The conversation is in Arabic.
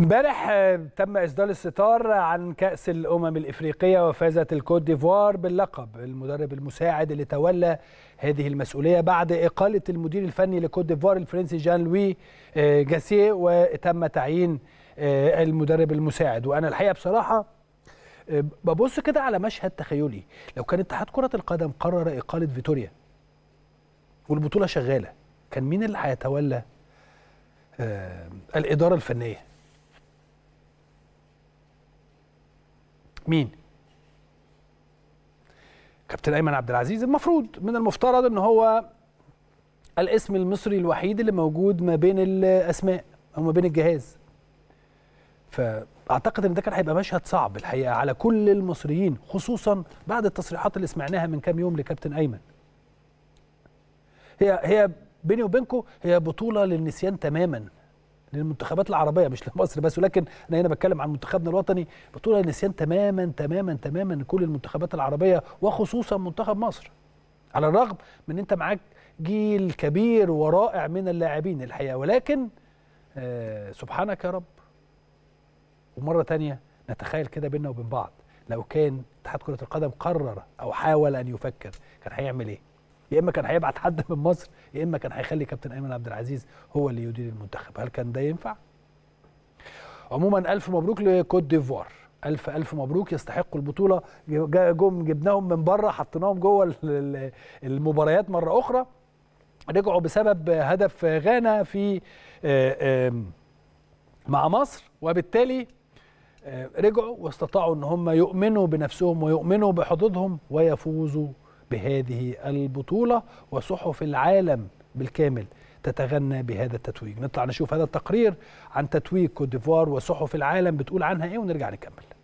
امبارح آه، تم اصدار الستار عن كاس الامم الافريقيه وفازت الكوت ديفوار باللقب المدرب المساعد اللي تولى هذه المسؤوليه بعد اقاله المدير الفني لكوت ديفوار الفرنسي جان لوي آه، جاسيه وتم تعيين آه، المدرب المساعد وانا الحقيقه بصراحه ببص كده على مشهد تخيلي لو كان اتحاد كره القدم قرر اقاله فيتوريا والبطوله شغاله كان مين اللي هيتولى الاداره الفنيه مين كابتن ايمن عبد العزيز المفروض من المفترض ان هو الاسم المصري الوحيد اللي موجود ما بين الاسماء او ما بين الجهاز فاعتقد ان ده كان هيبقى مشهد صعب الحقيقه على كل المصريين خصوصا بعد التصريحات اللي سمعناها من كام يوم لكابتن ايمن هي هي بيني وبينكم هي بطوله للنسيان تماما للمنتخبات العربيه مش لمصر بس ولكن انا هنا بتكلم عن منتخبنا الوطني بطوله نسيان تماما تماما تماما كل المنتخبات العربيه وخصوصا منتخب مصر على الرغم من انت معاك جيل كبير ورائع من اللاعبين الحقيقه ولكن آه سبحانك يا رب ومره تانية نتخيل كده بينا وبين بعض لو كان اتحاد كره القدم قرر او حاول ان يفكر كان هيعمل ايه يا اما كان هيبعت حد من مصر يا اما كان هيخلي كابتن ايمن عبد العزيز هو اللي يدير المنتخب هل كان ده ينفع عموما الف مبروك لكوت ديفوار الف الف مبروك يستحقوا البطوله جم جبناهم من بره حطيناهم جوه المباريات مره اخرى رجعوا بسبب هدف غانا في آه، مع مصر وبالتالي آه، رجعوا واستطاعوا ان هم يؤمنوا بنفسهم ويؤمنوا بحدودهم ويفوزوا بهذه البطولة وصحف العالم بالكامل تتغنى بهذا التتويج نطلع نشوف هذا التقرير عن تتويج كوت ديفوار وصحف العالم بتقول عنها ايه ونرجع نكمل